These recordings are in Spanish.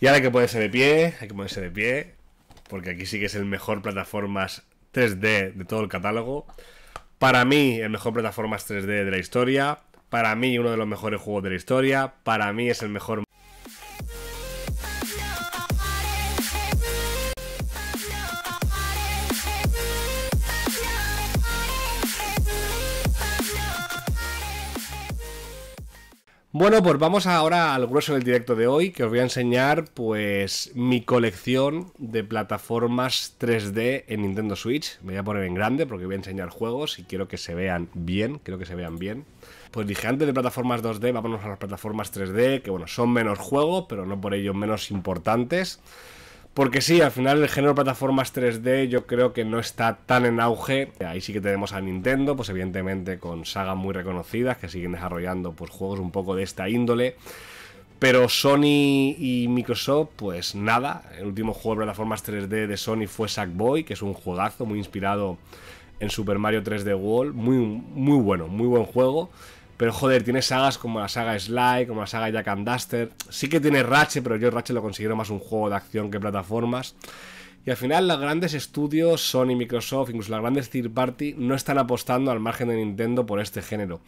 Y ahora hay que ponerse de pie, hay que ponerse de pie, porque aquí sí que es el mejor plataformas 3D de todo el catálogo. Para mí, el mejor plataformas 3D de la historia. Para mí, uno de los mejores juegos de la historia. Para mí, es el mejor Bueno, pues vamos ahora al grueso del directo de hoy, que os voy a enseñar pues mi colección de plataformas 3D en Nintendo Switch. Me voy a poner en grande porque voy a enseñar juegos y quiero que se vean bien, quiero que se vean bien. Pues dije, antes de plataformas 2D, vámonos a las plataformas 3D, que bueno, son menos juegos, pero no por ello menos importantes. Porque sí, al final el género de plataformas 3D yo creo que no está tan en auge. Ahí sí que tenemos a Nintendo, pues evidentemente con sagas muy reconocidas que siguen desarrollando pues, juegos un poco de esta índole. Pero Sony y Microsoft, pues nada. El último juego de plataformas 3D de Sony fue Sackboy, que es un juegazo muy inspirado en Super Mario 3D World. Muy, muy bueno, muy buen juego. Pero joder, tiene sagas como la saga Sly, como la saga Jack and Duster. Sí que tiene Ratchet, pero yo Ratchet lo considero más un juego de acción que plataformas. Y al final los grandes estudios, Sony, Microsoft, incluso las grandes third party, no están apostando al margen de Nintendo por este género.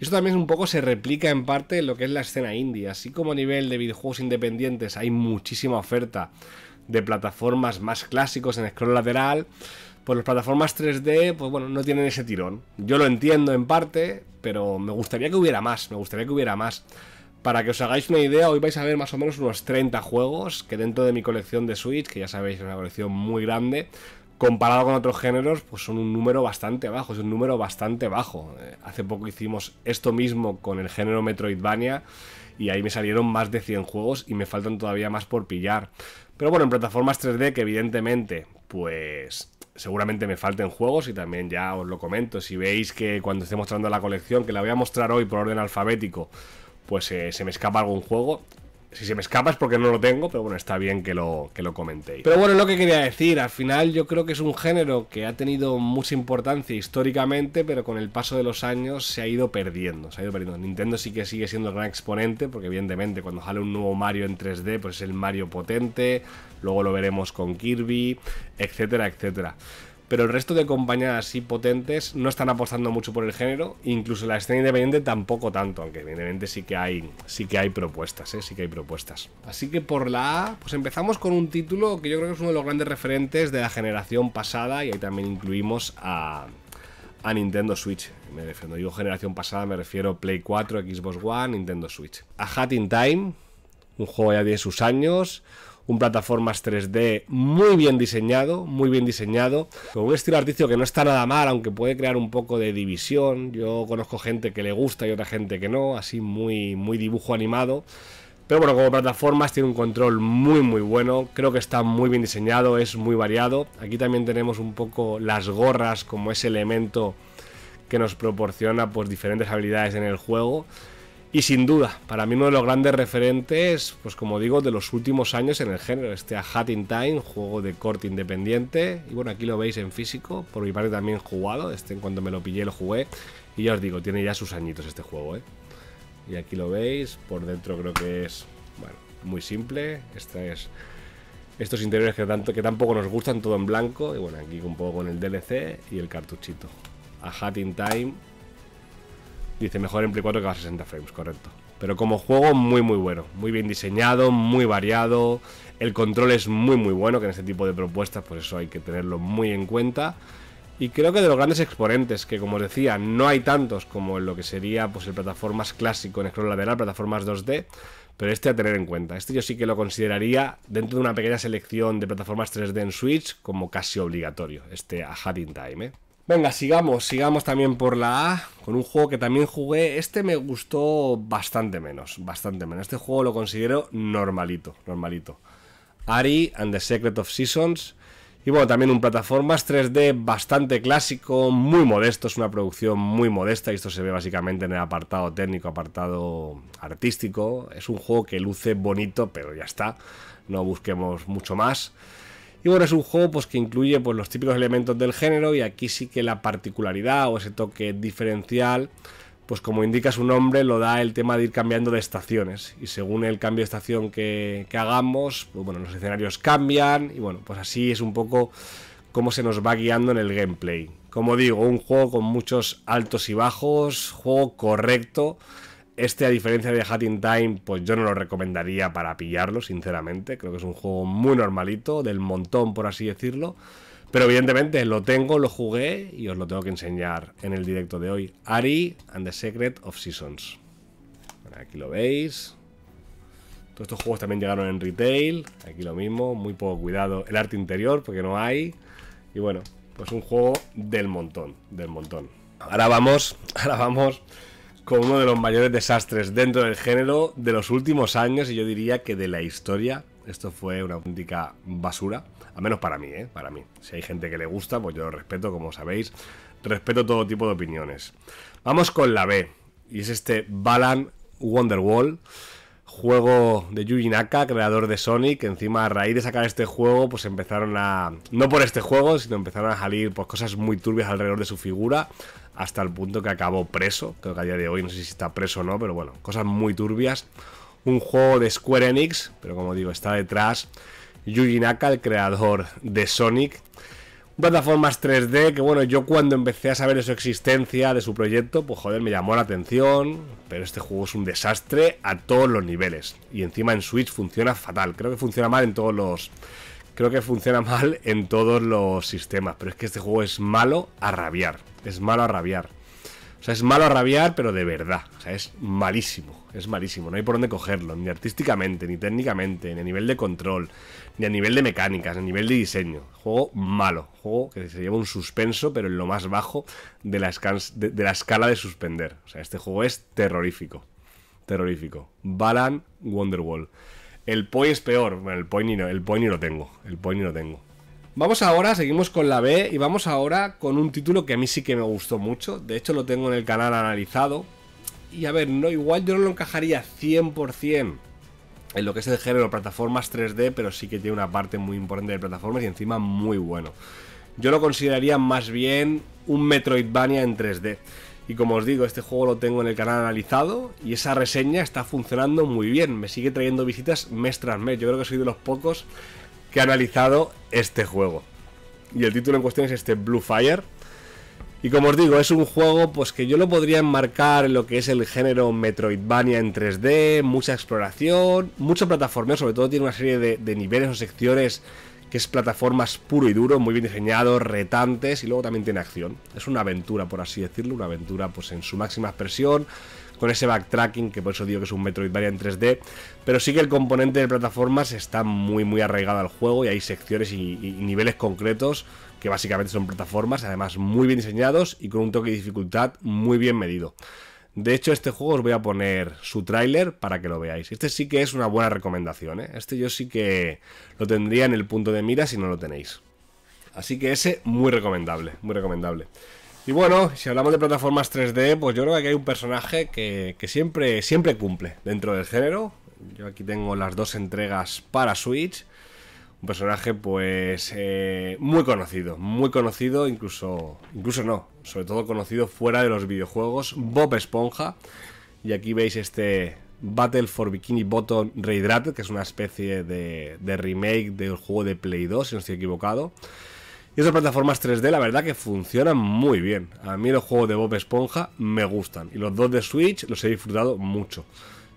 Y eso también un poco se replica en parte en lo que es la escena indie. Así como a nivel de videojuegos independientes hay muchísima oferta de plataformas más clásicos en scroll lateral, pues las plataformas 3D, pues bueno, no tienen ese tirón. Yo lo entiendo en parte, pero me gustaría que hubiera más, me gustaría que hubiera más. Para que os hagáis una idea, hoy vais a ver más o menos unos 30 juegos que dentro de mi colección de Switch, que ya sabéis es una colección muy grande, comparado con otros géneros, pues son un número bastante bajo, es un número bastante bajo. Eh, hace poco hicimos esto mismo con el género Metroidvania y ahí me salieron más de 100 juegos y me faltan todavía más por pillar. Pero bueno, en plataformas 3D que evidentemente pues seguramente me falten juegos y también ya os lo comento. Si veis que cuando esté mostrando la colección, que la voy a mostrar hoy por orden alfabético, pues eh, se me escapa algún juego. Si se me escapa es porque no lo tengo, pero bueno, está bien que lo, que lo comentéis. Pero bueno, lo que quería decir. Al final yo creo que es un género que ha tenido mucha importancia históricamente, pero con el paso de los años se ha ido perdiendo. Se ha ido perdiendo. Nintendo sí que sigue siendo el gran exponente, porque evidentemente cuando sale un nuevo Mario en 3D, pues es el Mario potente luego lo veremos con Kirby, etcétera, etcétera. Pero el resto de compañías así potentes no están apostando mucho por el género, incluso la escena independiente tampoco tanto, aunque evidentemente sí que hay, sí que hay propuestas, ¿eh? sí que hay propuestas. Así que por la A, pues empezamos con un título que yo creo que es uno de los grandes referentes de la generación pasada y ahí también incluimos a, a Nintendo Switch. Me refiero, digo generación pasada, me refiero a Play 4, Xbox One, Nintendo Switch. A Hat in Time, un juego ya de sus años, un plataformas 3D muy bien diseñado, muy bien diseñado, con un estilo artístico que no está nada mal, aunque puede crear un poco de división. Yo conozco gente que le gusta y otra gente que no, así muy, muy dibujo animado. Pero bueno, como plataformas tiene un control muy muy bueno, creo que está muy bien diseñado, es muy variado. Aquí también tenemos un poco las gorras como ese elemento que nos proporciona pues diferentes habilidades en el juego y sin duda, para mí uno de los grandes referentes, pues como digo, de los últimos años en el género. Este A Hat in Time, juego de corte independiente. Y bueno, aquí lo veis en físico, por mi parte también jugado. Este en cuanto me lo pillé lo jugué. Y ya os digo, tiene ya sus añitos este juego, ¿eh? Y aquí lo veis, por dentro creo que es, bueno, muy simple. esta es estos interiores que, tanto, que tampoco nos gustan, todo en blanco. Y bueno, aquí un poco con el DLC y el cartuchito. A Hat in Time Dice, mejor en Play 4 que a 60 frames, correcto. Pero como juego, muy, muy bueno. Muy bien diseñado, muy variado. El control es muy, muy bueno, que en este tipo de propuestas, pues eso hay que tenerlo muy en cuenta. Y creo que de los grandes exponentes, que como os decía, no hay tantos como en lo que sería pues, el plataformas clásico en scroll lateral, plataformas 2D, pero este a tener en cuenta. Este yo sí que lo consideraría dentro de una pequeña selección de plataformas 3D en Switch como casi obligatorio, este a Hat in Time. ¿eh? Venga, sigamos, sigamos también por la A, con un juego que también jugué, este me gustó bastante menos, bastante menos. Este juego lo considero normalito, normalito. Ari and the Secret of Seasons. Y bueno, también un plataformas 3D bastante clásico, muy modesto, es una producción muy modesta y esto se ve básicamente en el apartado técnico, apartado artístico. Es un juego que luce bonito, pero ya está, no busquemos mucho más. Y bueno, es un juego pues, que incluye pues, los típicos elementos del género y aquí sí que la particularidad o ese toque diferencial, pues como indica su nombre, lo da el tema de ir cambiando de estaciones. Y según el cambio de estación que, hagamos, pues, bueno, los escenarios cambian y bueno, pues así es un poco cómo se nos va guiando en el gameplay. Como digo, un juego con muchos altos y bajos, juego correcto este, a diferencia de Hatting Time, pues yo no lo recomendaría para pillarlo, sinceramente. Creo que es un juego muy normalito, del montón, por así decirlo. Pero evidentemente lo tengo, lo jugué y os lo tengo que enseñar en el directo de hoy. Ari and the Secret of Seasons. aquí lo veis. Todos estos juegos también llegaron en retail. Aquí lo mismo, muy poco cuidado. El arte interior, porque no hay. Y bueno, pues un juego del montón, del montón. Ahora vamos, ahora vamos como uno de los mayores desastres dentro del género de los últimos años y yo diría que de la historia. Esto fue una auténtica basura, al menos para mí, ¿eh? Para mí. Si hay gente que le gusta, pues yo lo respeto, como sabéis. Respeto todo tipo de opiniones. Vamos con la B, y es este Balan Wonderwall juego de Yuji Naka, creador de Sonic, que encima a raíz de sacar este juego, pues empezaron a... No por este juego, sino empezaron a salir pues, cosas muy turbias alrededor de su figura hasta el punto que acabó preso. Creo que a día de hoy no sé si está preso o no, pero bueno, cosas muy turbias. Un juego de Square Enix, pero como digo, está detrás Yuji Naka, el creador de Sonic. Plataformas 3D, que bueno, yo cuando empecé a saber de su existencia, de su proyecto, pues joder, me llamó la atención, pero este juego es un desastre a todos los niveles. Y encima en Switch funciona fatal, creo que funciona mal en todos los creo que funciona mal en todos los sistemas. Pero es que este juego es malo a rabiar. Es malo a rabiar. O sea, es malo a rabiar, pero de verdad. O sea, es malísimo. Es malísimo. No hay por dónde cogerlo. Ni artísticamente, ni técnicamente, ni a nivel de control, ni a nivel de mecánicas, ni a nivel de diseño. Juego malo. Juego que se lleva un suspenso, pero en lo más bajo de la, de, la escala de suspender. O sea, este juego es terrorífico. Terrorífico. Balan Wonderwall. El poi es peor. Bueno, el poi ni, el lo tengo. El poi ni lo tengo. Vamos ahora, seguimos con la B y vamos ahora con un título que a mí sí que me gustó mucho. De hecho, lo tengo en el canal analizado. Y a ver, no, igual yo no lo encajaría 100% en lo que es el género plataformas 3D, pero sí que tiene una parte muy importante de plataformas y encima muy bueno. Yo lo consideraría más bien un Metroidvania en 3D. Y como os digo, este juego lo tengo en el canal analizado y esa reseña está funcionando muy bien. Me sigue trayendo visitas mes tras mes. Yo creo que soy de los pocos que ha analizado este juego. Y el título en cuestión es este Blue Fire. Y como os digo, es un juego pues que yo lo podría enmarcar en lo que es el género Metroidvania en 3D, mucha exploración, mucho plataformeo, sobre todo tiene una serie de niveles o secciones que es plataformas puro y duro, muy bien diseñado, retantes y luego también tiene acción. Es una aventura, por así decirlo, una aventura pues en su máxima expresión, con ese backtracking, que por eso digo que es un Metroidvania en 3D, pero sí que el componente de plataformas está muy muy arraigado al juego y hay secciones y, y niveles concretos que básicamente son plataformas, además muy bien diseñados y con un toque de dificultad muy bien medido. De hecho, este juego os voy a poner su tráiler para que lo veáis. Este sí que es una buena recomendación, ¿eh? Este yo sí que lo tendría en el punto de mira si no lo tenéis. Así que ese, muy recomendable, muy recomendable. Y bueno, si hablamos de plataformas 3D, pues yo creo que aquí hay un personaje que, siempre, siempre cumple dentro del género. Yo aquí tengo las dos entregas para Switch. Un personaje, pues, eh, muy conocido, muy conocido, incluso, incluso no, sobre todo conocido fuera de los videojuegos, Bob Esponja. Y aquí veis este Battle for Bikini Bottom Rehydrated, que es una especie de, de remake del juego de Play 2, si no estoy equivocado. Y esas plataformas 3D, la verdad que funcionan muy bien. A mí los juegos de Bob Esponja me gustan. Y los dos de Switch los he disfrutado mucho.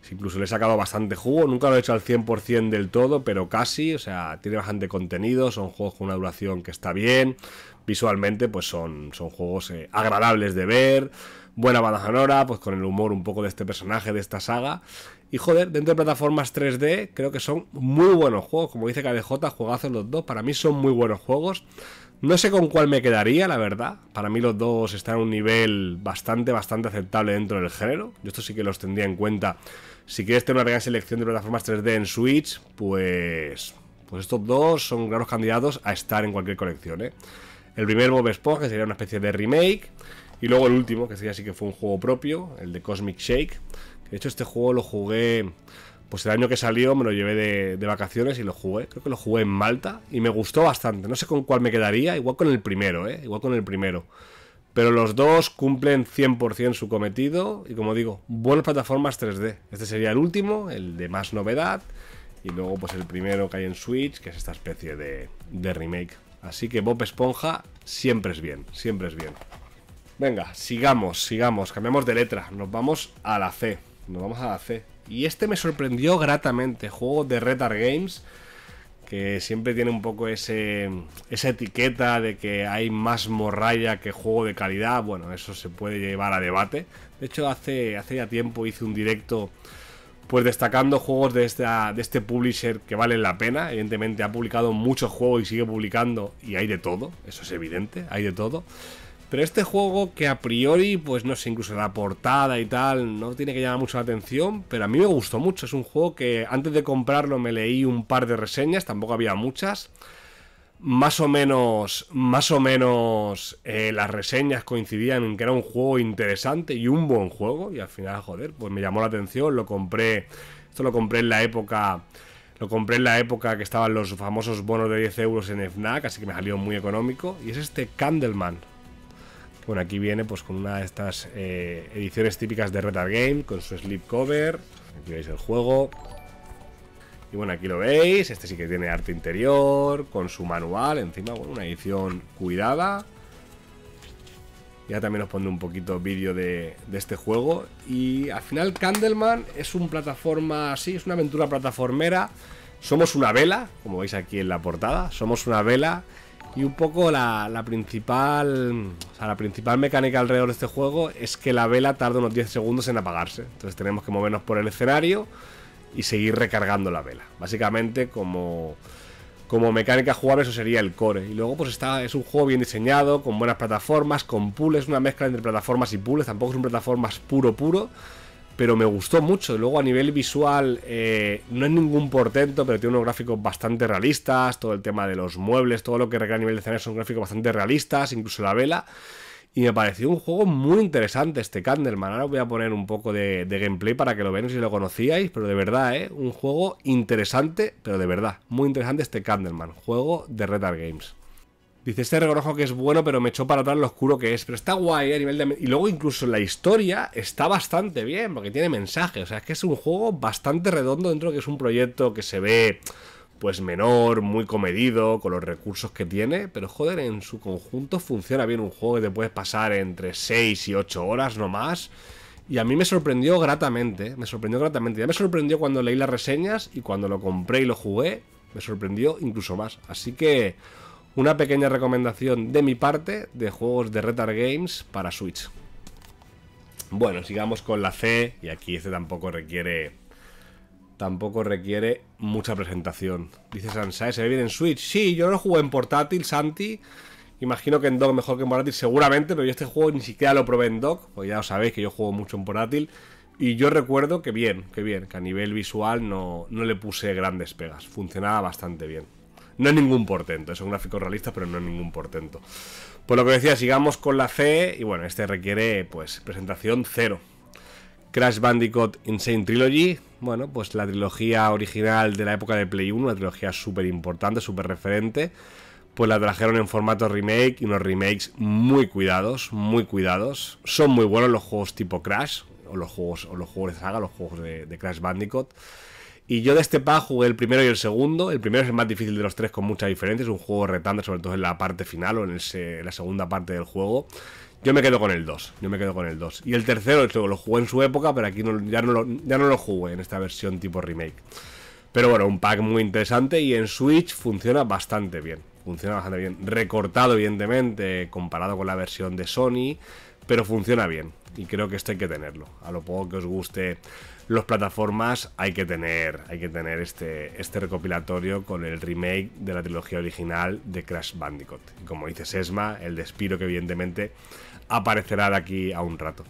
Incluso le he sacado bastante jugo, nunca lo he hecho al 100% del todo, pero casi, o sea, tiene bastante contenido, son juegos con una duración que está bien, visualmente pues son, son juegos eh, agradables de ver, buena banda sonora, pues con el humor un poco de este personaje, de esta saga, y joder, dentro de plataformas 3D creo que son muy buenos juegos, como dice KDJ, juegazos los dos, para mí son muy buenos juegos, no sé con cuál me quedaría, la verdad. Para mí los dos están a un nivel bastante, bastante aceptable dentro del género. Yo esto sí que los tendría en cuenta si quieres tener una gran selección de plataformas 3D en Switch, pues, pues estos dos son claros candidatos a estar en cualquier colección. ¿eh? El primer Bob Esponja, que sería una especie de remake. Y luego el último, que sería así que fue un juego propio, el de Cosmic Shake. De hecho, este juego lo jugué. Pues el año que salió me lo llevé de, vacaciones y lo jugué. Creo que lo jugué en Malta y me gustó bastante. No sé con cuál me quedaría. Igual con el primero, ¿eh? Igual con el primero. Pero los dos cumplen 100% su cometido y como digo, buenas plataformas 3D. Este sería el último, el de más novedad. Y luego pues el primero que hay en Switch, que es esta especie de, remake. Así que Bob Esponja siempre es bien, siempre es bien. Venga, sigamos, sigamos, cambiamos de letra. Nos vamos a la C. Nos vamos a la C. Y este me sorprendió gratamente. Juego de Retar Games que siempre tiene un poco ese, esa etiqueta de que hay más morralla que juego de calidad. Bueno, eso se puede llevar a debate. De hecho, hace, hace ya tiempo hice un directo pues destacando juegos de, de este publisher que valen la pena. Evidentemente ha publicado muchos juegos y sigue publicando y hay de todo, eso es evidente, hay de todo. Pero este juego que a priori, pues no sé, incluso la portada y tal, no tiene que llamar mucho la atención, pero a mí me gustó mucho. Es un juego que antes de comprarlo me leí un par de reseñas, tampoco había muchas. Más o menos, más o menos eh, las reseñas coincidían en que era un juego interesante y un buen juego. Y al final, joder, pues me llamó la atención, lo compré. Esto lo compré en la época lo compré en la época que estaban los famosos bonos de 10 euros en FNAC, así que me salió muy económico. Y es este Candleman. Bueno, aquí viene pues con una de estas eh, ediciones típicas de Retard Game, con su Cover. Aquí veis el juego. Y bueno, aquí lo veis, este sí que tiene arte interior, con su manual, encima, bueno, una edición cuidada. Ya también os pondré un poquito vídeo de, este juego. Y al final Candleman es un plataforma sí, es una aventura plataformera. Somos una vela, como veis aquí en la portada, somos una vela y un poco la, principal. O sea, la principal mecánica alrededor de este juego es que la vela tarda unos 10 segundos en apagarse. Entonces tenemos que movernos por el escenario y seguir recargando la vela. Básicamente, como. Como mecánica jugable, eso sería el core. Y luego, pues está. Es un juego bien diseñado, con buenas plataformas, con pools, una mezcla entre plataformas y pools. Tampoco es un plataformas puro puro pero me gustó mucho. Luego a nivel visual eh, no es ningún portento, pero tiene unos gráficos bastante realistas, todo el tema de los muebles, todo lo que requiere a nivel de escenario son gráficos bastante realistas, incluso la vela. Y me pareció un juego muy interesante este Candleman. Ahora os voy a poner un poco de, gameplay para que lo veáis si lo conocíais, pero de verdad, ¿eh? Un juego interesante, pero de verdad, muy interesante este Candleman, juego de Red Games. Dice, este rojo que es bueno, pero me echó para atrás lo oscuro que es. Pero está guay eh, a nivel de... Y luego incluso la historia está bastante bien, porque tiene mensajes. O sea, es que es un juego bastante redondo dentro de que es un proyecto que se ve pues menor, muy comedido, con los recursos que tiene, pero joder, en su conjunto funciona bien un juego que te puedes pasar entre 6 y 8 horas nomás. Y a mí me sorprendió gratamente, me sorprendió gratamente. Ya me sorprendió cuando leí las reseñas y cuando lo compré y lo jugué, me sorprendió incluso más. Así que una pequeña recomendación de mi parte de juegos de Retar Games para Switch. Bueno, sigamos con la C y aquí este tampoco requiere tampoco requiere mucha presentación. Dice Sansai, ¿eh? ¿se ve bien en Switch? Sí, yo lo jugué en portátil, Santi. Imagino que en dock mejor que en portátil, seguramente, pero yo este juego ni siquiera lo probé en dock, pues ya os sabéis que yo juego mucho en portátil. Y yo recuerdo que bien, que bien, que a nivel visual no le puse grandes pegas, funcionaba bastante bien no es ningún portento. Es un gráfico realista, pero no es ningún portento. Pues lo que decía, sigamos con la C. Y bueno, este requiere pues presentación cero. Crash Bandicoot Insane Trilogy. Bueno, pues la trilogía original de la época de Play 1, una trilogía súper importante, súper referente. Pues la trajeron en formato remake y unos remakes muy cuidados, muy cuidados. Son muy buenos los juegos tipo Crash, o los juegos, o los juegos de saga, los juegos de Crash Bandicoot. Y yo de este pack jugué el primero y el segundo. El primero es el más difícil de los tres con muchas diferencias. Es un juego retando sobre todo en la parte final o en, la segunda parte del juego. Yo me quedo con el 2. Yo me quedo con el 2. Y el tercero lo jugué en su época, pero aquí ya, no lo, ya no lo jugué en esta versión tipo remake. Pero bueno, un pack muy interesante y en Switch funciona bastante bien. Funciona bastante bien. Recortado, evidentemente, comparado con la versión de Sony, pero funciona bien. Y creo que esto hay que tenerlo. A lo poco que os guste las plataformas hay que tener, hay que tener este, este recopilatorio con el remake de la trilogía original de Crash Bandicoot. como dice Sesma, el despiro que evidentemente aparecerá de aquí a un rato.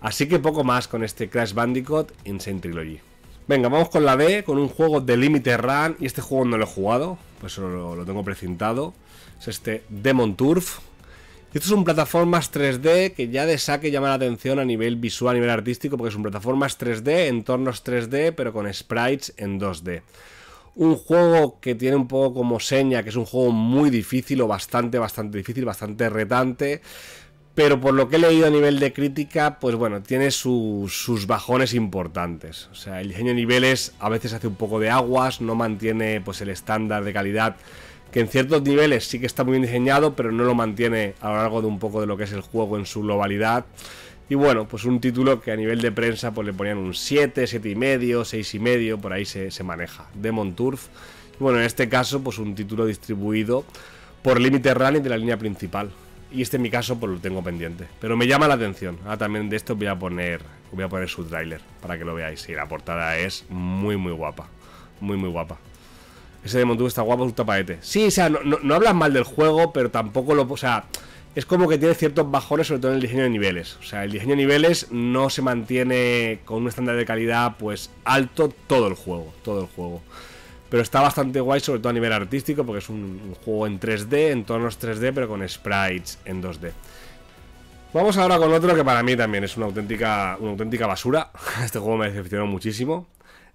Así que poco más con este Crash Bandicoot Insane Trilogy. Venga, vamos con la B, con un juego de Limited Run. Y este juego no lo he jugado, pues lo, lo tengo precintado. Es este Demon Turf, esto es son plataformas 3D que ya de saque llama la atención a nivel visual, a nivel artístico, porque es son plataformas 3D, entornos 3D, pero con sprites en 2D. Un juego que tiene un poco como seña, que es un juego muy difícil o bastante, bastante difícil, bastante retante. Pero por lo que he leído a nivel de crítica, pues bueno, tiene sus bajones importantes. O sea, el diseño de niveles a veces hace un poco de aguas, no mantiene pues el estándar de calidad que en ciertos niveles sí que está muy bien diseñado, pero no lo mantiene a lo largo de un poco de lo que es el juego en su globalidad. Y bueno, pues un título que a nivel de prensa pues le ponían un 7, 7,5, y medio, por ahí se, maneja. Demon Turf. Y bueno, en este caso pues un título distribuido por Limited Running de la línea principal. Y este en mi caso pues lo tengo pendiente. Pero me llama la atención. Ah, también de esto voy a poner, voy a poner su tráiler para que lo veáis. Y la portada es muy muy guapa. Muy muy guapa. Ese de está guapo, un tapaete. Sí, o sea, no, no, hablas mal del juego, pero tampoco lo. O sea, es como que tiene ciertos bajones, sobre todo en el diseño de niveles. O sea, el diseño de niveles no se mantiene con un estándar de calidad, pues, alto todo el juego. Todo el juego. Pero está bastante guay, sobre todo a nivel artístico, porque es un, juego en 3D, en tonos 3D, pero con sprites en 2D. Vamos ahora con otro que para mí también es una auténtica, una auténtica basura. Este juego me decepcionó muchísimo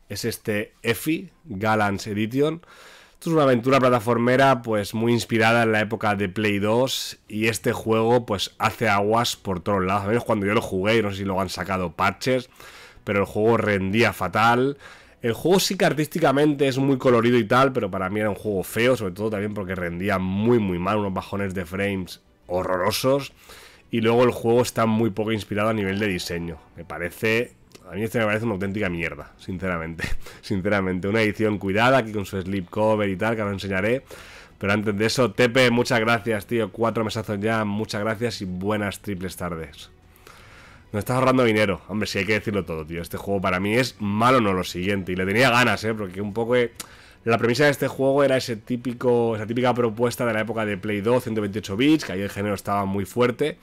es este EFI, Galans Edition. Esto es una aventura plataformera pues muy inspirada en la época de Play 2 y este juego pues hace aguas por todos lados. A menos cuando yo lo jugué, no sé si lo han sacado parches, pero el juego rendía fatal. El juego sí que artísticamente es muy colorido y tal, pero para mí era un juego feo, sobre todo también porque rendía muy muy mal, unos bajones de frames horrorosos. Y luego el juego está muy poco inspirado a nivel de diseño. Me parece a mí este me parece una auténtica mierda, sinceramente. Sinceramente, una edición cuidada aquí con su slip cover y tal, que ahora enseñaré. Pero antes de eso, Tepe, muchas gracias, tío. Cuatro mesazos ya, muchas gracias y buenas triples tardes. Nos estás ahorrando dinero. Hombre, sí hay que decirlo todo, tío. Este juego para mí es malo no lo siguiente. Y le tenía ganas, ¿eh? Porque un poco... La premisa de este juego era ese típico, esa típica propuesta de la época de Play 2, 128 bits, que ahí el género estaba muy fuerte.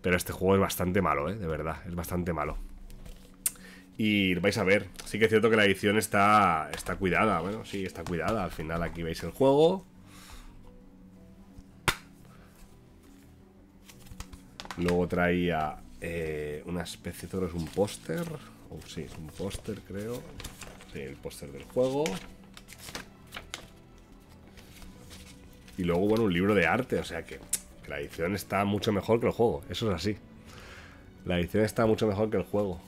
Pero este juego es bastante malo, ¿eh? De verdad, es bastante malo. Y vais a ver, sí que es cierto que la edición está, está cuidada, bueno, sí, está cuidada. Al final aquí veis el juego. Luego traía eh, una especie, todo es un póster. o sí, es un póster, creo. el póster del juego. Y luego, bueno, un libro de arte, o sea que la edición está mucho mejor que el juego, eso es así. La edición está mucho mejor que el juego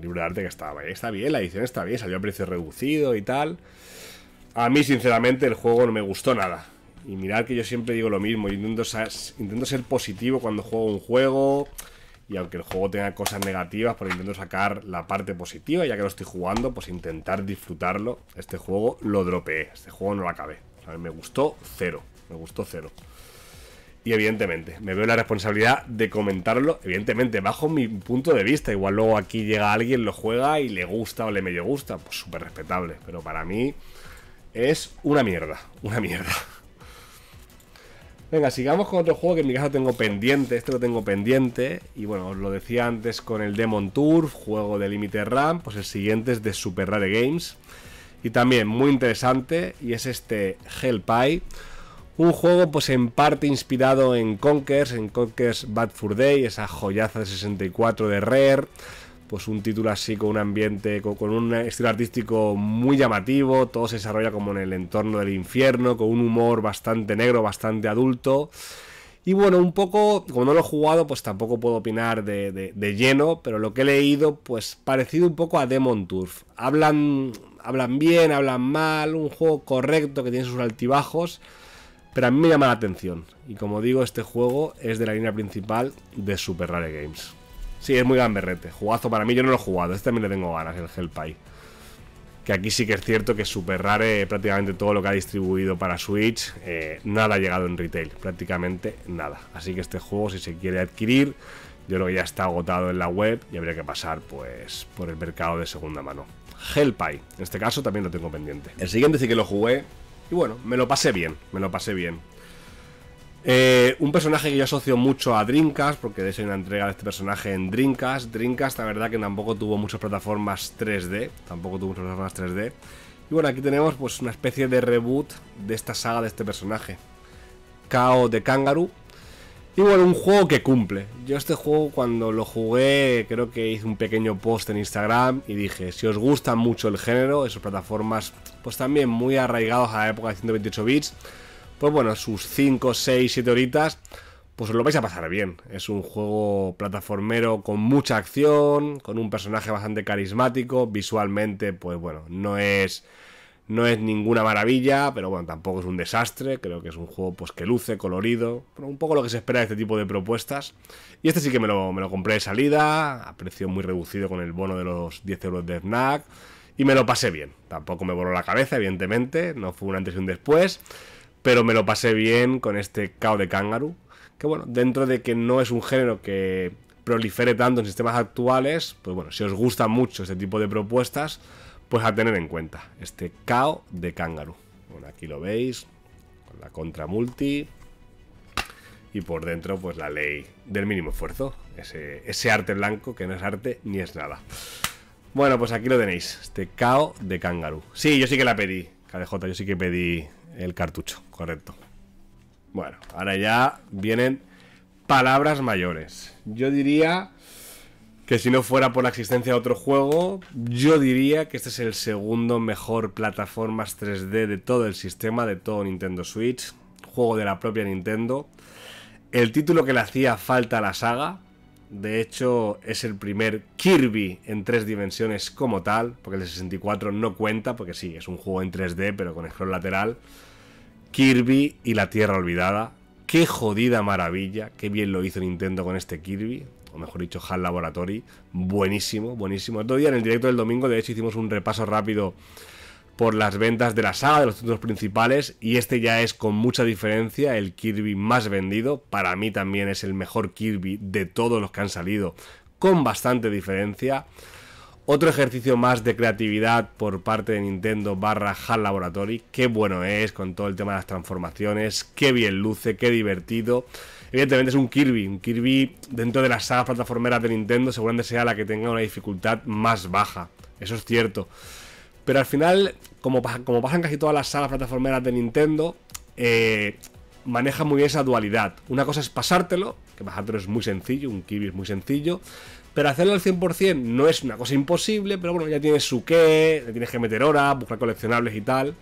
libro de arte que estaba está bien, la edición está bien, salió a precio reducido y tal. A mí, sinceramente, el juego no me gustó nada. Y mirad que yo siempre digo lo mismo, intento ser, intento ser positivo cuando juego un juego. Y aunque el juego tenga cosas negativas, pero pues intento sacar la parte positiva, ya que lo estoy jugando, pues intentar disfrutarlo. Este juego lo dropeé, este juego no lo acabé. me gustó cero, me gustó cero. Y evidentemente, me veo la responsabilidad de comentarlo, evidentemente, bajo mi punto de vista. Igual luego aquí llega alguien, lo juega y le gusta o le medio gusta, pues súper respetable. Pero para mí es una mierda, una mierda. Venga, sigamos con otro juego que en mi caso tengo pendiente, este lo tengo pendiente. Y bueno, os lo decía antes con el Demon Tour, juego de Limited RAM, pues el siguiente es de Super Rare Games. Y también muy interesante, y es este Hell Pie. Un juego pues en parte inspirado en Conkers, en Conkers Bad Fur Day, esa joyaza de 64 de Rare. Pues un título así con un ambiente, con, un estilo artístico muy llamativo, todo se desarrolla como en el entorno del infierno, con un humor bastante negro, bastante adulto. Y bueno, un poco, como no lo he jugado, pues tampoco puedo opinar de, lleno, pero lo que he leído, pues parecido un poco a Demon Turf. Hablan, hablan bien, hablan mal, un juego correcto que tiene sus altibajos, pero a mí me llama la atención. Y como digo, este juego es de la línea principal de Super Rare Games. Sí, es muy gamberrete. Jugazo para mí, yo no lo he jugado. Este también le tengo ganas, el Hellpie. Que aquí sí que es cierto que Super Rare, eh, prácticamente todo lo que ha distribuido para Switch, eh, nada ha llegado en retail. Prácticamente nada. Así que este juego, si se quiere adquirir, yo creo que ya está agotado en la web y habría que pasar pues por el mercado de segunda mano. Hellpie, en este caso también lo tengo pendiente. El siguiente sí que lo jugué, y bueno, me lo pasé bien, me lo pasé bien. Eh, un personaje que yo asocio mucho a Dreamcast, porque de hecho hay una entrega de este personaje en Dreamcast. Dreamcast, la verdad, que tampoco tuvo muchas plataformas 3D. Tampoco tuvo muchas plataformas 3D. Y bueno, aquí tenemos pues una especie de reboot de esta saga de este personaje. Kao de Kangaroo, y bueno, un juego que cumple. Yo este juego cuando lo jugué creo que hice un pequeño post en Instagram y dije, si os gusta mucho el género, esas plataformas pues también muy arraigados a la época de 128 bits, pues bueno, sus 5, 6, 7 horitas, pues os lo vais a pasar bien. Es un juego plataformero con mucha acción, con un personaje bastante carismático, visualmente pues bueno, no es no es ninguna maravilla, pero bueno, tampoco es un desastre. Creo que es un juego pues, que luce, colorido. Pero un poco lo que se espera de este tipo de propuestas. Y este sí que me lo, compré de salida, a precio muy reducido con el bono de los 10 euros de Snack. Y me lo pasé bien. Tampoco me voló la cabeza, evidentemente. No fue un antes y un después. Pero me lo pasé bien con este Cao de Kangaroo. Que bueno, dentro de que no es un género que prolifere tanto en sistemas actuales, pues bueno, si os gusta mucho este tipo de propuestas, pues a tener en cuenta este KO de Kangaroo. Bueno, aquí lo veis, con la contra multi. Y por dentro, pues la ley del mínimo esfuerzo. Ese, arte blanco que no es arte ni es nada. Bueno, pues aquí lo tenéis. Este KO de Kangaroo. Sí, yo sí que la pedí, KDJ. Yo sí que pedí el cartucho, correcto. Bueno, ahora ya vienen palabras mayores. Yo diría que si no fuera por la existencia de otro juego, yo diría que este es el segundo mejor plataformas 3D de todo el sistema, de todo Nintendo Switch, juego de la propia Nintendo, el título que le hacía falta a la saga, de hecho es el primer Kirby en tres dimensiones como tal, porque el de 64 no cuenta, porque sí, es un juego en 3D pero con scroll lateral, Kirby y la Tierra Olvidada, qué jodida maravilla, qué bien lo hizo Nintendo con este Kirby, mejor dicho, HAL Laboratory. Buenísimo, buenísimo. El otro día en el directo del domingo, de hecho, hicimos un repaso rápido por las ventas de la saga, de los títulos principales, y este ya es con mucha diferencia el Kirby más vendido. Para mí también es el mejor Kirby de todos los que han salido, con bastante diferencia. Otro ejercicio más de creatividad por parte de Nintendo barra HAL Laboratory. Qué bueno es con todo el tema de las transformaciones, qué bien luce, qué divertido. Evidentemente es un Kirby. Un Kirby dentro de las sagas plataformeras de Nintendo seguramente sea la que tenga una dificultad más baja. Eso es cierto. Pero al final, como, como pasan casi todas las sagas plataformeras de Nintendo, eh, maneja muy bien esa dualidad. Una cosa es pasártelo, que pasártelo es muy sencillo, un Kirby es muy sencillo, pero hacerlo al 100% no es una cosa imposible, pero bueno, ya tienes su qué, le tienes que meter horas, buscar coleccionables y tal.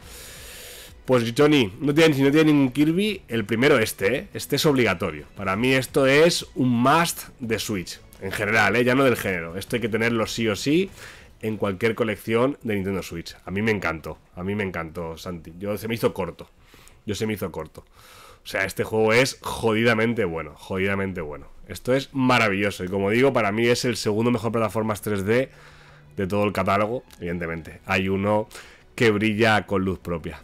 Pues Johnny, no tiene, si no tiene ningún Kirby, el primero este, ¿eh? Este es obligatorio. Para mí esto es un must de Switch. En general, ¿eh? Ya no del género. Esto hay que tenerlo sí o sí en cualquier colección de Nintendo Switch. A mí me encantó. A mí me encantó, Santi. Yo se me hizo corto. Yo se me hizo corto. O sea, este juego es jodidamente bueno. Jodidamente bueno. Esto es maravilloso. Y como digo, para mí es el segundo mejor plataformas 3D de todo el catálogo. Evidentemente. Hay uno que brilla con luz propia.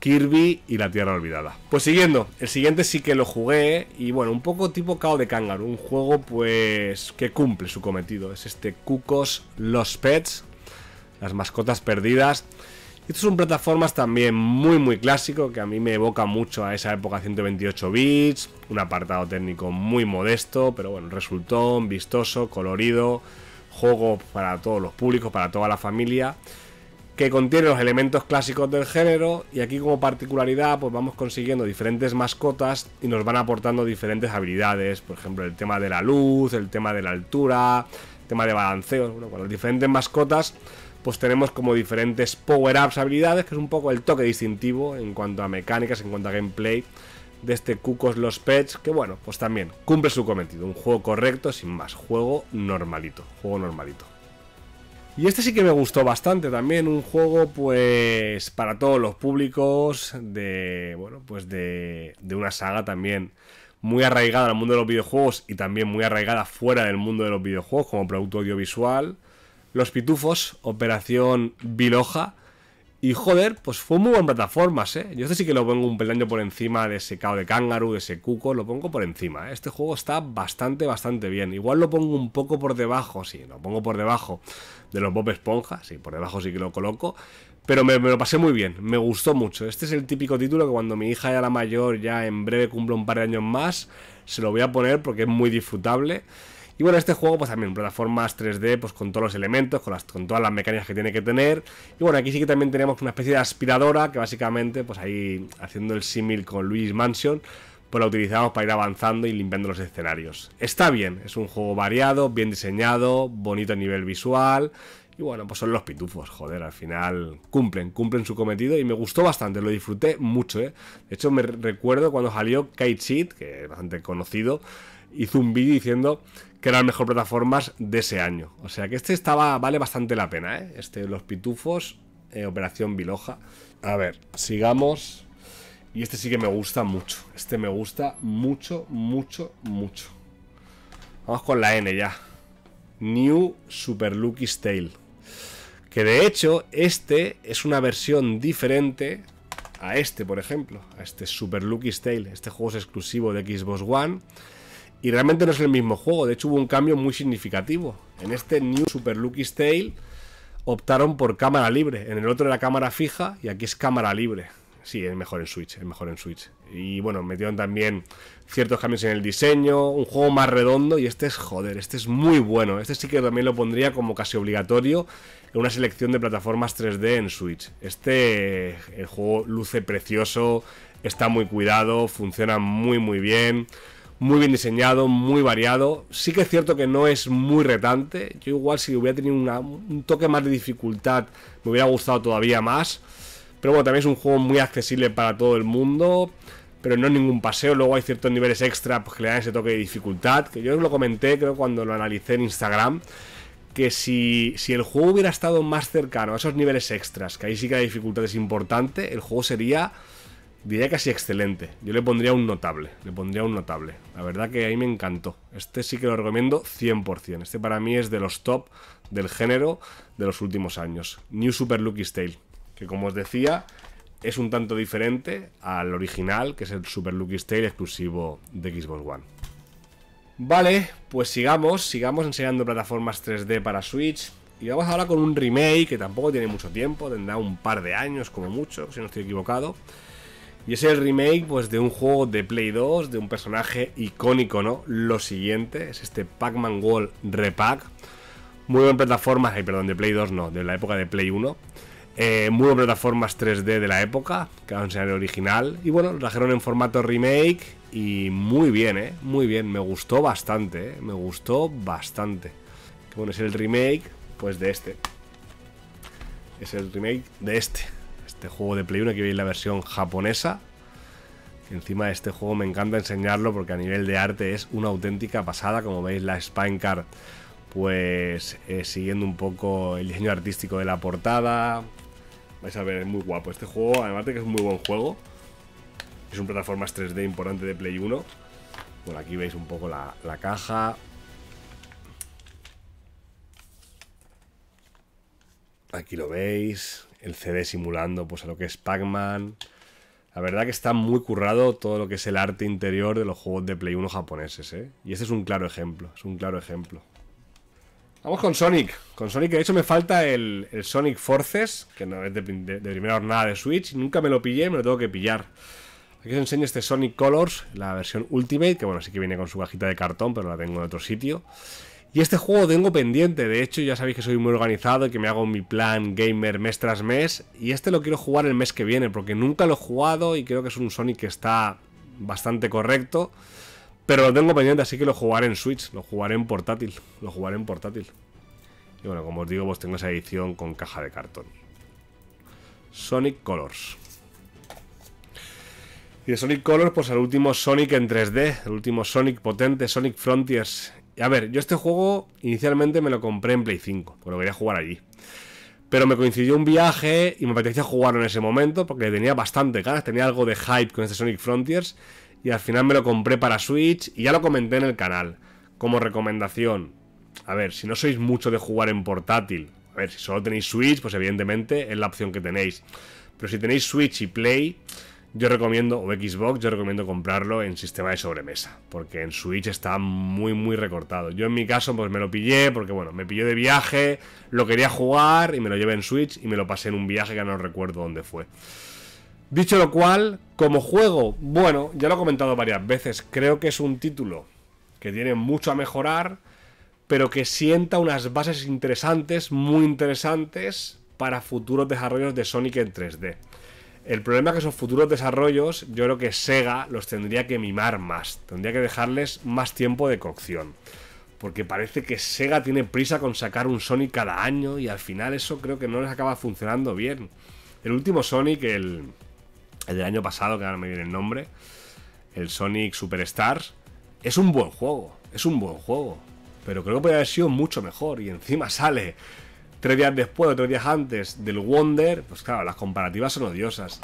Kirby y la Tierra Olvidada. Pues siguiendo, el siguiente sí que lo jugué y bueno, un poco tipo Cao de Kangaroo, un juego pues que cumple su cometido. Es este Cucos Los Pets, las mascotas perdidas. Esto es un plataformas también muy muy clásico que a mí me evoca mucho a esa época 128 bits, un apartado técnico muy modesto, pero bueno, resultó vistoso, colorido, juego para todos los públicos, para toda la familia que contiene los elementos clásicos del género y aquí como particularidad pues vamos consiguiendo diferentes mascotas y nos van aportando diferentes habilidades, por ejemplo el tema de la luz, el tema de la altura, el tema de balanceo, bueno, con las diferentes mascotas pues tenemos como diferentes power-ups habilidades, que es un poco el toque distintivo en cuanto a mecánicas, en cuanto a gameplay de este Cucos los Pets, que bueno, pues también cumple su cometido, un juego correcto, sin más, juego normalito, juego normalito. Y este sí que me gustó bastante también, un juego pues para todos los públicos, de, bueno, pues de, de una saga también muy arraigada al mundo de los videojuegos y también muy arraigada fuera del mundo de los videojuegos como producto audiovisual. Los Pitufos, Operación Viloja, y joder, pues fue muy buen plataformas, ¿eh? Yo este sí que lo pongo un peldaño por encima de ese KO de Cángaro, de ese Cuco, lo pongo por encima. ¿eh? Este juego está bastante, bastante bien. Igual lo pongo un poco por debajo, sí, lo pongo por debajo de los Bob Esponja, sí, por debajo sí que lo coloco. Pero me, me, lo pasé muy bien, me gustó mucho. Este es el típico título que cuando mi hija ya la mayor, ya en breve cumple un par de años más, se lo voy a poner porque es muy disfrutable. Y bueno, este juego pues también, plataformas 3D pues con todos los elementos, con, las, con todas las mecánicas que tiene que tener. Y bueno, aquí sí que también tenemos una especie de aspiradora que básicamente pues ahí haciendo el símil con Luis Mansion pues la utilizamos para ir avanzando y limpiando los escenarios. Está bien, es un juego variado, bien diseñado, bonito a nivel visual. Y bueno, pues son los pitufos, joder, al final cumplen, cumplen su cometido y me gustó bastante, lo disfruté mucho, ¿eh? De hecho, me recuerdo cuando salió Kite Sheet, que es bastante conocido, hizo un vídeo diciendo que eran las mejores plataformas de ese año. O sea que este estaba, vale bastante la pena, ¿eh? Este, Los Pitufos, eh, Operación Viloja. A ver, sigamos. Y este sí que me gusta mucho. Este me gusta mucho, mucho, mucho. Vamos con la N ya. New Super Lucky Tale. Que de hecho, este es una versión diferente a este, por ejemplo. A este Super Lucky Tale. Este juego es exclusivo de Xbox One y realmente no es el mismo juego, de hecho hubo un cambio muy significativo. En este New Super Lucky's Tale optaron por cámara libre, en el otro era cámara fija y aquí es cámara libre. Sí, es mejor en Switch, es mejor en Switch. Y bueno, metieron también ciertos cambios en el diseño, un juego más redondo y este es, joder, este es muy bueno. Este sí que también lo pondría como casi obligatorio en una selección de plataformas 3D en Switch. Este, el juego luce precioso, está muy cuidado, funciona muy muy bien muy bien diseñado, muy variado. Sí que es cierto que no es muy retante. Yo igual si hubiera tenido un toque más de dificultad me hubiera gustado todavía más. Pero bueno, también es un juego muy accesible para todo el mundo. Pero no es ningún paseo. Luego hay ciertos niveles extra pues, que le dan ese toque de dificultad. Que yo os lo comenté, creo, cuando lo analicé en Instagram. Que si, si el juego hubiera estado más cercano a esos niveles extras, que ahí sí que la dificultad es importante, el juego sería diría casi excelente. Yo le pondría un notable, le pondría un notable. La verdad que ahí me encantó. Este sí que lo recomiendo 100%. Este para mí es de los top del género de los últimos años. New Super Lucky Tale, que como os decía, es un tanto diferente al original, que es el Super Lucky Tale exclusivo de Xbox One. Vale, pues sigamos, sigamos enseñando plataformas 3D para Switch. Y vamos ahora con un remake que tampoco tiene mucho tiempo, tendrá un par de años como mucho, si no estoy equivocado y es el remake pues, de un juego de Play 2, de un personaje icónico, ¿no? Lo siguiente es este Pac-Man Wall Repack. Muy buen plataformas, ay, perdón, de Play 2 no, de la época de Play 1. Eh, muy buen plataformas 3D de la época, que a enseñar el original. Y bueno, lo trajeron en formato remake y muy bien, ¿eh? Muy bien, me gustó bastante, ¿eh? Me gustó bastante. bueno, es el remake, pues de este. Es el remake de este este juego de Play 1. Aquí veis la versión japonesa. Encima de este juego me encanta enseñarlo porque a nivel de arte es una auténtica pasada. Como veis la card, pues eh, siguiendo un poco el diseño artístico de la portada. Vais a ver, es muy guapo este juego. Además de que es un muy buen juego. Es un plataformas 3D importante de Play 1. Bueno, aquí veis un poco la, la caja. Aquí lo veis el CD simulando pues a lo que es Pac-Man. La verdad que está muy currado todo lo que es el arte interior de los juegos de Play 1 japoneses, ¿eh? Y este es un claro ejemplo, es un claro ejemplo. Vamos con Sonic. Con Sonic, de hecho, me falta el, Sonic Forces, que no es de, de, primera jornada de Switch. Nunca me lo pillé, me lo tengo que pillar. Aquí os enseño este Sonic Colors, la versión Ultimate, que bueno, sí que viene con su cajita de cartón, pero la tengo en otro sitio. Y este juego tengo pendiente, de hecho ya sabéis que soy muy organizado y que me hago mi plan gamer mes tras mes. Y este lo quiero jugar el mes que viene, porque nunca lo he jugado y creo que es un Sonic que está bastante correcto. Pero lo tengo pendiente, así que lo jugaré en Switch, lo jugaré en portátil, lo jugaré en portátil. Y bueno, como os digo, pues tengo esa edición con caja de cartón. Sonic Colors. Y de Sonic Colors, pues el último Sonic en 3D, el último Sonic potente, Sonic Frontiers, a ver, yo este juego inicialmente me lo compré en Play 5, porque lo quería jugar allí. Pero me coincidió un viaje y me apetecía jugarlo en ese momento porque tenía bastante ganas, tenía algo de hype con este Sonic Frontiers y al final me lo compré para Switch y ya lo comenté en el canal. Como recomendación, a ver, si no sois mucho de jugar en portátil, a ver, si solo tenéis Switch, pues evidentemente es la opción que tenéis. Pero si tenéis Switch y Play, yo recomiendo, o Xbox, yo recomiendo comprarlo en sistema de sobremesa, porque en Switch está muy, muy recortado. Yo en mi caso, pues me lo pillé, porque bueno, me pillé de viaje, lo quería jugar y me lo llevé en Switch y me lo pasé en un viaje que no recuerdo dónde fue. Dicho lo cual, como juego, bueno, ya lo he comentado varias veces, creo que es un título que tiene mucho a mejorar, pero que sienta unas bases interesantes, muy interesantes, para futuros desarrollos de Sonic en 3D. El problema es que esos futuros desarrollos, yo creo que Sega los tendría que mimar más, tendría que dejarles más tiempo de cocción. Porque parece que Sega tiene prisa con sacar un Sonic cada año y al final eso creo que no les acaba funcionando bien. El último Sonic, el, el del año pasado, que ahora me viene el nombre, el Sonic Superstars, es un buen juego, es un buen juego. Pero creo que podría haber sido mucho mejor y encima sale tres días después o tres días antes del Wonder, pues claro, las comparativas son odiosas.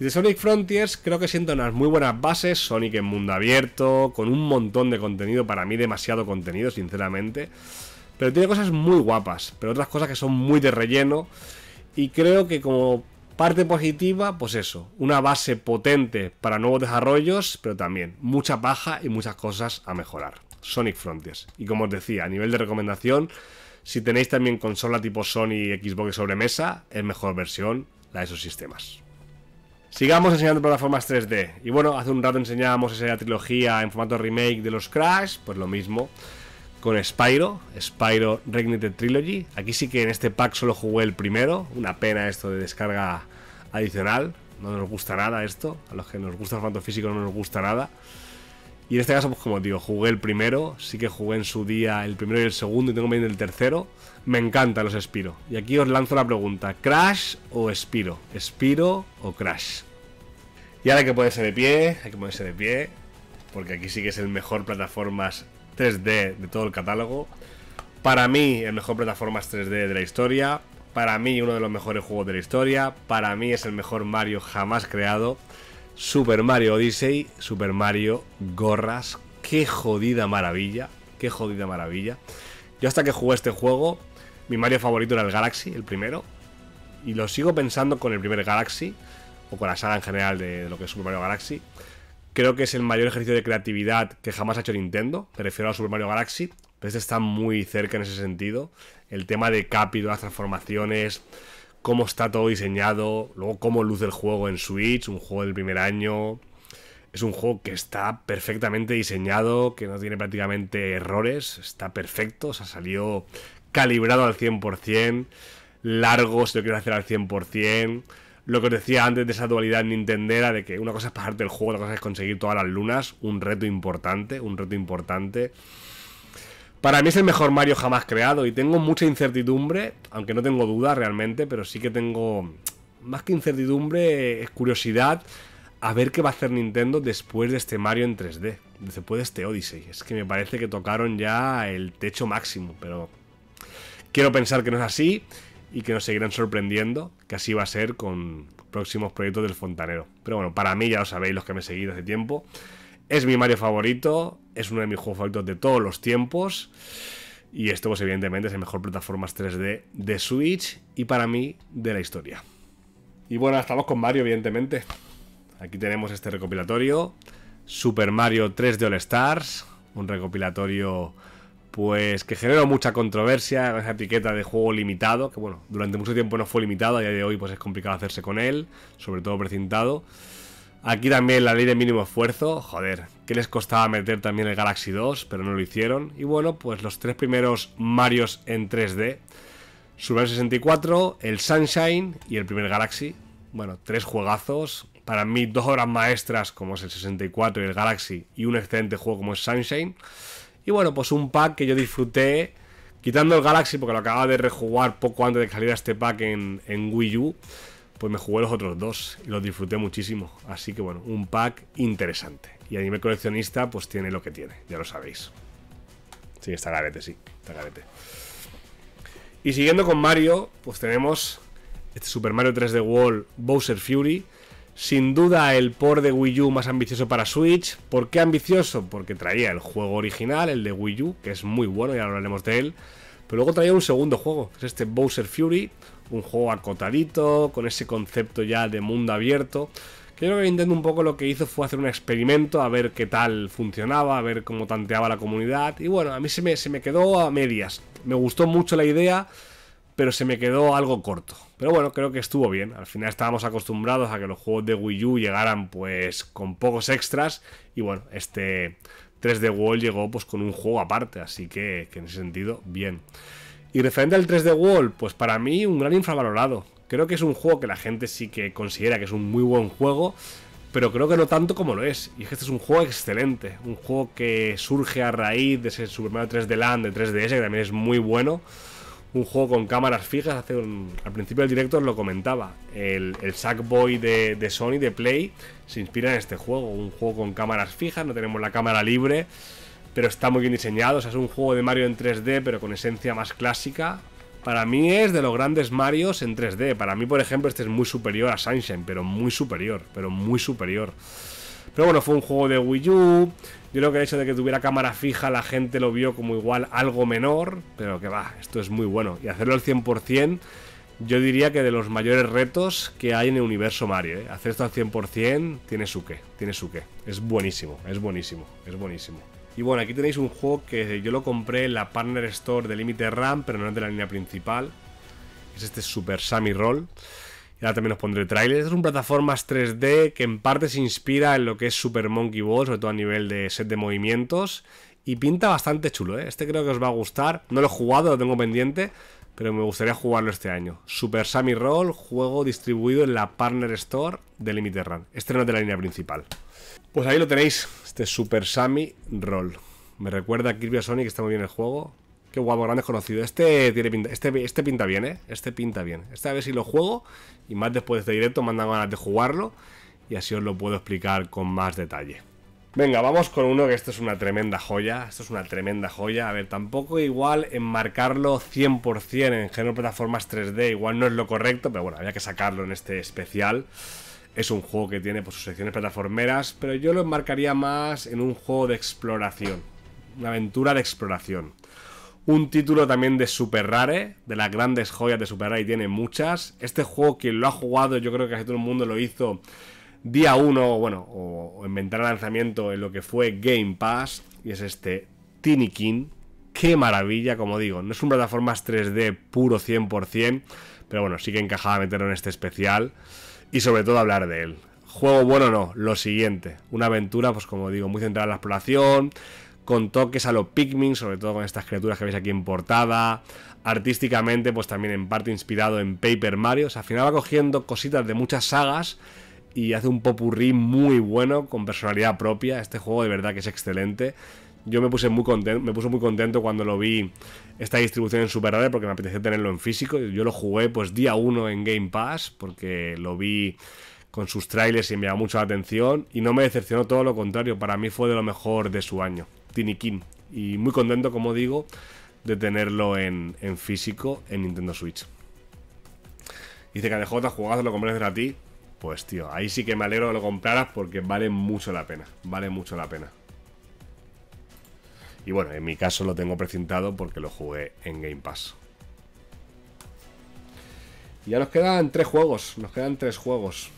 Y de Sonic Frontiers creo que siento unas muy buenas bases, Sonic en mundo abierto, con un montón de contenido, para mí demasiado contenido, sinceramente. Pero tiene cosas muy guapas, pero otras cosas que son muy de relleno. Y creo que como parte positiva, pues eso, una base potente para nuevos desarrollos, pero también mucha paja y muchas cosas a mejorar. Sonic Frontiers. Y como os decía, a nivel de recomendación, si tenéis también consola tipo Sony y Xbox sobremesa, es mejor versión la de esos sistemas. Sigamos enseñando plataformas 3D. Y bueno, hace un rato enseñábamos esa trilogía en formato remake de los Crash, pues lo mismo con Spyro, Spyro Reignited Trilogy. Aquí sí que en este pack solo jugué el primero, una pena esto de descarga adicional, no nos gusta nada esto, a los que nos gusta el formato físico no nos gusta nada. Y en este caso, pues como digo, jugué el primero, sí que jugué en su día el primero y el segundo y tengo en el tercero. Me encantan los Spiro. Y aquí os lanzo la pregunta, ¿Crash o Spiro? Espiro o Crash? Y ahora hay que ponerse de pie, hay que ponerse de pie, porque aquí sí que es el mejor plataformas 3D de todo el catálogo. Para mí, el mejor plataformas 3D de la historia. Para mí, uno de los mejores juegos de la historia. Para mí, es el mejor Mario jamás creado. Super Mario Odyssey, Super Mario Gorras. Qué jodida maravilla, qué jodida maravilla. Yo hasta que jugué este juego, mi Mario favorito era el Galaxy, el primero. Y lo sigo pensando con el primer Galaxy, o con la saga en general de, lo que es Super Mario Galaxy. Creo que es el mayor ejercicio de creatividad que jamás ha hecho Nintendo. Me refiero a Super Mario Galaxy. Pero este está muy cerca en ese sentido. El tema de capítulos las transformaciones, cómo está todo diseñado, luego cómo luce el juego en Switch, un juego del primer año. Es un juego que está perfectamente diseñado, que no tiene prácticamente errores, está perfecto, o sea, salió calibrado al 100%, largo si lo quiero hacer al 100%. Lo que os decía antes de esa dualidad nintendera de que una cosa es pasarte el juego, otra cosa es conseguir todas las lunas, un reto importante, un reto importante. Para mí es el mejor Mario jamás creado y tengo mucha incertidumbre, aunque no tengo dudas realmente, pero sí que tengo más que incertidumbre, es curiosidad a ver qué va a hacer Nintendo después de este Mario en 3D, después de este Odyssey. Es que me parece que tocaron ya el techo máximo, pero quiero pensar que no es así y que nos seguirán sorprendiendo, que así va a ser con próximos proyectos del fontanero. Pero bueno, para mí ya lo sabéis los que me seguís hace tiempo. Es mi Mario favorito, es uno de mis juegos favoritos de todos los tiempos. Y esto, pues, evidentemente, es el mejor plataformas 3D de Switch y para mí de la historia. Y bueno, estamos con Mario, evidentemente. Aquí tenemos este recopilatorio: Super Mario 3 d All Stars. Un recopilatorio, pues, que generó mucha controversia con esa etiqueta de juego limitado. Que bueno, durante mucho tiempo no fue limitado, a día de hoy, pues es complicado hacerse con él, sobre todo precintado. Aquí también la ley de mínimo esfuerzo, joder, que les costaba meter también el Galaxy 2, pero no lo hicieron. Y bueno, pues los tres primeros Marios en 3D, Super 64, el Sunshine y el primer Galaxy. Bueno, tres juegazos, para mí dos horas maestras como es el 64 y el Galaxy y un excelente juego como es Sunshine. Y bueno, pues un pack que yo disfruté quitando el Galaxy porque lo acababa de rejugar poco antes de que saliera este pack en, en Wii U pues me jugué los otros dos y los disfruté muchísimo. Así que bueno, un pack interesante. Y a nivel coleccionista pues tiene lo que tiene, ya lo sabéis. Sí, está garete, sí, está garete. Y siguiendo con Mario, pues tenemos este Super Mario 3D Wall Bowser Fury. Sin duda el port de Wii U más ambicioso para Switch. ¿Por qué ambicioso? Porque traía el juego original, el de Wii U, que es muy bueno, ya hablaremos de él. Pero luego traía un segundo juego, que es este Bowser Fury, un juego acotadito, con ese concepto ya de mundo abierto. Creo que Nintendo un poco lo que hizo fue hacer un experimento, a ver qué tal funcionaba, a ver cómo tanteaba la comunidad. Y bueno, a mí se me, se me quedó a medias. Me gustó mucho la idea, pero se me quedó algo corto. Pero bueno, creo que estuvo bien. Al final estábamos acostumbrados a que los juegos de Wii U llegaran pues con pocos extras. Y bueno, este 3D World llegó pues con un juego aparte, así que, que en ese sentido, bien. Y referente al 3D Wall, pues para mí un gran infravalorado. Creo que es un juego que la gente sí que considera que es un muy buen juego, pero creo que no tanto como lo es. Y es que este es un juego excelente, un juego que surge a raíz de ese Super Mario 3D Land de 3DS, que también es muy bueno. Un juego con cámaras fijas, hace al principio el director lo comentaba. El, el Sackboy de, de Sony, de Play, se inspira en este juego. Un juego con cámaras fijas, no tenemos la cámara libre pero está muy bien diseñado. O sea, es un juego de Mario en 3D, pero con esencia más clásica. Para mí es de los grandes Marios en 3D. Para mí, por ejemplo, este es muy superior a Sunshine, pero muy superior, pero muy superior. Pero bueno, fue un juego de Wii U. Yo creo que el hecho de que tuviera cámara fija la gente lo vio como igual algo menor, pero que va, esto es muy bueno. Y hacerlo al 100%, yo diría que de los mayores retos que hay en el universo Mario. ¿eh? Hacer esto al 100% tiene su qué, tiene su qué. Es buenísimo, es buenísimo, es buenísimo. Y bueno, aquí tenéis un juego que yo lo compré en la Partner Store de Limited Run, pero no es de la línea principal. Es este Super Sammy Roll. Y ahora también os pondré trailers. es un plataformas 3D que en parte se inspira en lo que es Super Monkey Ball, sobre todo a nivel de set de movimientos. Y pinta bastante chulo, ¿eh? Este creo que os va a gustar. No lo he jugado, lo tengo pendiente, pero me gustaría jugarlo este año. Super Sammy Roll, juego distribuido en la Partner Store de Limited Run. Este no es de la línea principal. Pues ahí lo tenéis, este Super Sammy Roll. Me recuerda a Kirby a Sonic, está muy bien el juego. Qué guapo, grande, desconocido. Este pinta, este, este pinta bien, ¿eh? Este pinta bien. Esta vez si lo juego y más después de este directo me ganas de jugarlo y así os lo puedo explicar con más detalle. Venga, vamos con uno que esto es una tremenda joya, esto es una tremenda joya. A ver, tampoco igual enmarcarlo 100% en género plataformas 3D, igual no es lo correcto, pero bueno, había que sacarlo en este especial. Es un juego que tiene pues, sus secciones plataformeras, pero yo lo enmarcaría más en un juego de exploración. Una aventura de exploración. Un título también de Super Rare, de las grandes joyas de Super Rare, y tiene muchas. Este juego, quien lo ha jugado, yo creo que casi todo el mundo lo hizo día 1, bueno, o en ventana lanzamiento en lo que fue Game Pass, y es este ...Tinikin... King. Qué maravilla, como digo, no es un plataformas 3D puro 100%, pero bueno, sí que encajaba meterlo en este especial y sobre todo hablar de él. Juego bueno no, lo siguiente. Una aventura, pues como digo, muy centrada en la exploración, con toques a lo Pikmin, sobre todo con estas criaturas que veis aquí en portada. Artísticamente, pues también en parte inspirado en Paper Mario. O sea, al final va cogiendo cositas de muchas sagas y hace un popurrí muy bueno, con personalidad propia. Este juego de verdad que es excelente. Yo me puse muy contento, me puse muy contento cuando lo vi esta distribución en Super Rare porque me apetecía tenerlo en físico. Yo lo jugué pues día uno en Game Pass porque lo vi con sus trailers y me llamó mucho la atención y no me decepcionó todo lo contrario, para mí fue de lo mejor de su año, Kim Y muy contento, como digo, de tenerlo en, físico en Nintendo Switch. Dice que jugado, jugazo, lo compras a ti. Pues tío, ahí sí que me alegro que lo compraras porque vale mucho la pena. Vale mucho la pena. Y bueno, en mi caso lo tengo precintado porque lo jugué en Game Pass. ya nos quedan tres juegos, nos quedan tres juegos.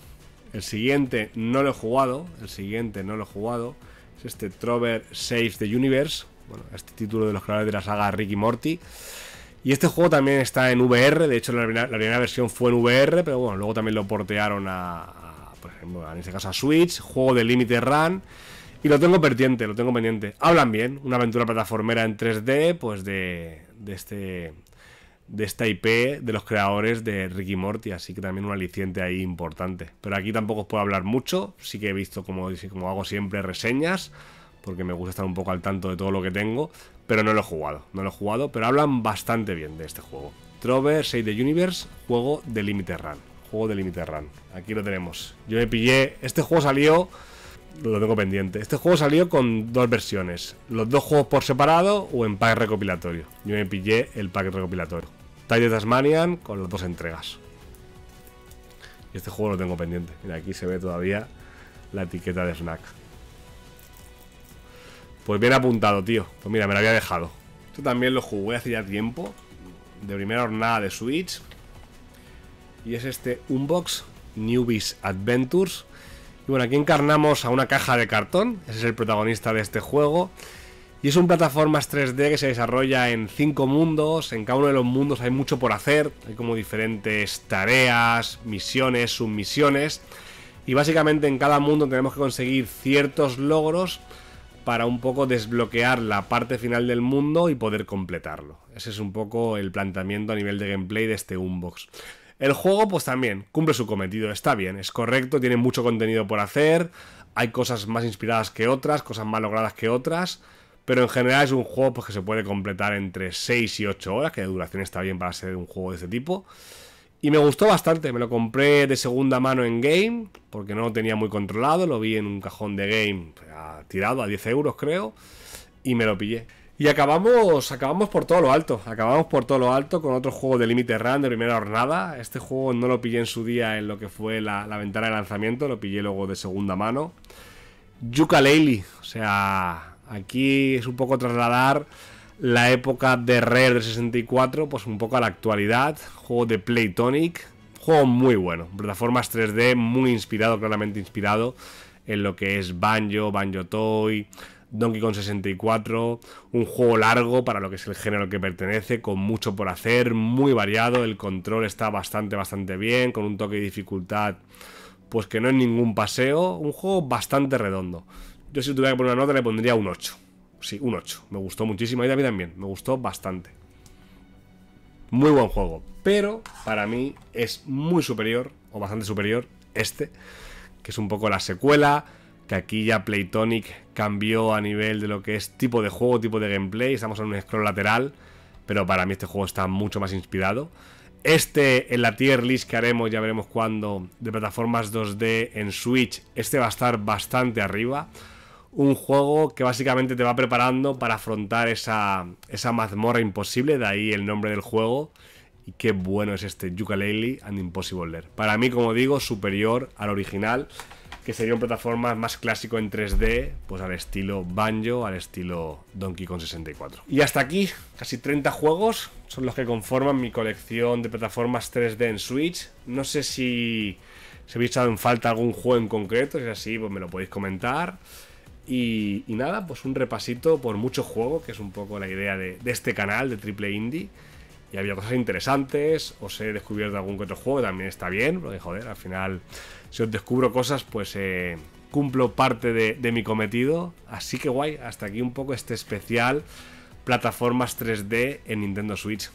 El siguiente no lo he jugado, el siguiente no lo he jugado. Es este Trover Saves the Universe, bueno, este título de los creadores de la saga Ricky Morty. Y este juego también está en VR, de hecho la, primera, versión fue en VR, pero bueno, luego también lo portearon a, a por ejemplo, en este caso a Switch, juego de Limited Run. Y lo tengo pendiente, lo tengo pendiente. Hablan bien, una aventura plataformera en 3D, pues de, de este de esta IP de los creadores de Ricky Morty, así que también un aliciente ahí importante. Pero aquí tampoco os puedo hablar mucho, sí que he visto como, como hago siempre reseñas, porque me gusta estar un poco al tanto de todo lo que tengo, pero no lo he jugado, no lo he jugado, pero hablan bastante bien de este juego. Trover 6 the Universe, juego de Limited Run, juego de Limited Run. Aquí lo tenemos. Yo me pillé, este juego salió lo tengo pendiente. Este juego salió con dos versiones. Los dos juegos por separado o en pack recopilatorio. Yo me pillé el pack recopilatorio. Tide Tasmanian con las dos entregas. Y este juego lo tengo pendiente. Mira, aquí se ve todavía la etiqueta de Snack. Pues bien apuntado, tío. Pues mira, me lo había dejado. Esto también lo jugué hace ya tiempo. De primera jornada de Switch. Y es este Unbox Newbies Adventures y bueno, aquí encarnamos a una caja de cartón, ese es el protagonista de este juego. Y es un plataformas 3D que se desarrolla en cinco mundos. En cada uno de los mundos hay mucho por hacer. Hay como diferentes tareas, misiones, submisiones. Y básicamente en cada mundo tenemos que conseguir ciertos logros para un poco desbloquear la parte final del mundo y poder completarlo. Ese es un poco el planteamiento a nivel de gameplay de este Unbox. El juego, pues también, cumple su cometido, está bien, es correcto, tiene mucho contenido por hacer, hay cosas más inspiradas que otras, cosas más logradas que otras, pero en general es un juego pues, que se puede completar entre 6 y 8 horas, que de duración está bien para ser un juego de este tipo. Y me gustó bastante, me lo compré de segunda mano en Game, porque no lo tenía muy controlado, lo vi en un cajón de Game tirado a 10 euros creo, y me lo pillé. Y acabamos, acabamos por todo lo alto. Acabamos por todo lo alto con otro juego de límite run de primera jornada. Este juego no lo pillé en su día en lo que fue la, ventana de lanzamiento, lo pillé luego de segunda mano. Yuka o sea, aquí es un poco trasladar la época de Rare de 64, pues un poco a la actualidad. Juego de Playtonic, juego muy bueno. Plataformas 3D, muy inspirado, claramente inspirado en lo que es Banjo, Banjo Toy, Donkey Kong 64, un juego largo para lo que es el género que pertenece, con mucho por hacer, muy variado, el control está bastante, bastante bien, con un toque de dificultad, pues que no es ningún paseo, un juego bastante redondo. Yo si tuviera que poner una nota le pondría un 8. Sí, un 8. Me gustó muchísimo. Y a mí también. Me gustó bastante. Muy buen juego. Pero para mí es muy superior, o bastante superior, este. Que es un poco la secuela que aquí ya Playtonic cambió a nivel de lo que es tipo de juego, tipo de gameplay, estamos en un scroll lateral, pero para mí este juego está mucho más inspirado. Este en la tier list que haremos, ya veremos cuándo, de plataformas 2D en Switch, este va a estar bastante arriba. Un juego que básicamente te va preparando para afrontar esa, esa mazmorra imposible, de ahí el nombre del juego. Y qué bueno es este Yooka-Laylee and Impossible Lair. Para mí, como digo, superior al original que sería un plataforma más clásico en 3D, pues al estilo Banjo, al estilo Donkey Kong 64. Y hasta aquí, casi 30 juegos son los que conforman mi colección de plataformas 3D en Switch. No sé si se habéis echado en falta algún juego en concreto, si es así, pues me lo podéis comentar. Y, nada, pues un repasito por mucho juego, que es un poco la idea de, este canal de Triple Indie. Y había cosas interesantes, os he descubierto algún que otro juego, también está bien, porque joder, al final si os descubro cosas, pues eh, cumplo parte de, de mi cometido. Así que guay, hasta aquí un poco este especial plataformas 3D en Nintendo Switch.